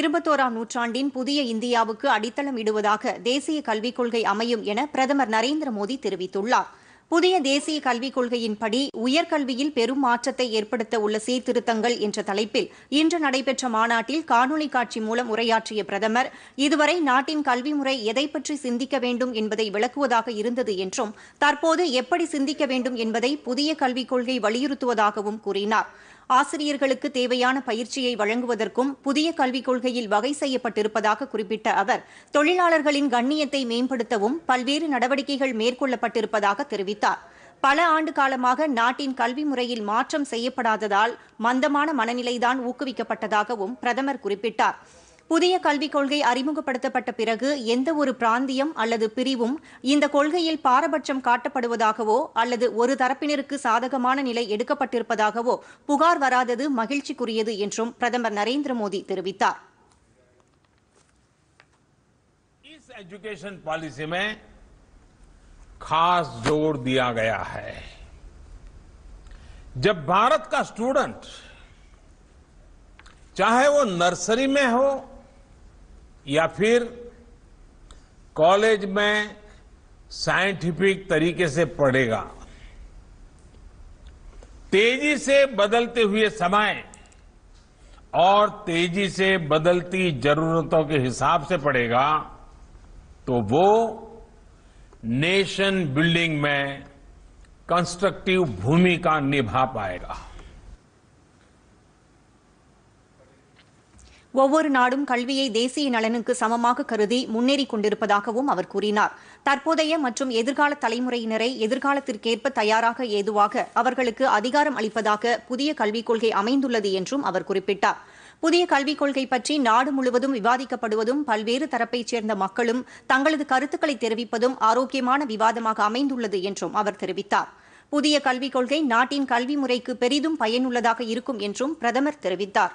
இருபத்தோராம் நூற்றாண்டின் புதிய இந்தியாவுக்கு அடித்தளம் இடுவதாக தேசிய கல்விக் கொள்கை அமையும் என பிரதமர் நரேந்திர மோடி தெரிவித்துள்ளார் புதிய தேசிய கல்விக் கொள்கையின்படி உயர்கல்வியில் பெரும் மாற்றத்தை ஏற்படுத்த உள்ள சீர்திருத்தங்கள் என்ற தலைப்பில் இன்று நடைபெற்ற மாநாட்டில் காணொலி காட்சி மூலம் உரையாற்றிய பிரதமர் இதுவரை நாட்டின் கல்வி முறை எதை பற்றி சிந்திக்க வேண்டும் என்பதை விளக்குவதாக இருந்தது என்றும் தற்போது எப்படி சிந்திக்க வேண்டும் என்பதை புதிய கல்விக் கொள்கை வலியுறுத்துவதாகவும் கூறினார் ஆசிரியர்களுக்கு தேவையான பயிற்சியை வழங்குவதற்கும் புதிய கல்விக் கொள்கையில் வகை செய்யப்பட்டிருப்பதாக குறிப்பிட்ட அவர் தொழிலாளர்களின் கண்ணியத்தை மேம்படுத்தவும் பல்வேறு நடவடிக்கைகள் மேற்கொள்ளப்பட்டிருப்பதாக தெரிவித்தார் பல ஆண்டு காலமாக நாட்டின் கல்வி முறையில் மாற்றம் செய்யப்படாததால் மந்தமான மனநிலைதான் ஊக்குவிக்கப்பட்டதாகவும் பிரதமர் குறிப்பிட்டார் புதிய கல்விக் கொள்கை அறிமுகப்படுத்தப்பட்ட பிறகு எந்த ஒரு பிராந்தியம் அல்லது பிரிவும் இந்த கொள்கையில் பாரபட்சம் காட்டப்படுவதாகவோ அல்லது ஒரு தரப்பினருக்கு சாதகமான நிலை எடுக்கப்பட்டிருப்பதாகவோ புகார் வராதது மகிழ்ச்சிக்குரியது என்றும் பிரதமர் நரேந்திர மோடி தெரிவித்தார் जब भारत का स्टूडेंट चाहे वो नर्सरी में हो या फिर कॉलेज में साइंटिफिक तरीके से पढ़ेगा तेजी से बदलते हुए समय और तेजी से बदलती जरूरतों के हिसाब से पड़ेगा तो वो नेशन बिल्डिंग में कंस्ट्रक्टिव भूमिका निभा पाएगा ஒவ்வொரு நாடும் கல்வியை தேசிய நலனுக்கு சமமாக கருதி முன்னேறிக் கொண்டிருப்பதாகவும் அவர் கூறினார் தற்போதைய மற்றும் எதிர்கால தலைமுறையினரை எதிர்காலத்திற்கேற்ப தயாராக ஏதுவாக அவர்களுக்கு அதிகாரம் அளிப்பதாக புதிய கல்விக் கொள்கை அமைந்துள்ளது என்றும் அவர் குறிப்பிட்டார் புதிய கல்விக் கொள்கை பற்றி நாடு முழுவதும் விவாதிக்கப்படுவதும் பல்வேறு தரப்பைச் சேர்ந்த மக்களும் தங்களது கருத்துக்களை தெரிவிப்பதும் ஆரோக்கியமான விவாதமாக அமைந்துள்ளது என்றும் அவர் தெரிவித்தார் புதிய கல்விக் கொள்கை நாட்டின் கல்வி முறைக்கு பெரிதும் பயனுள்ளதாக இருக்கும் என்றும் பிரதமர் தெரிவித்தார்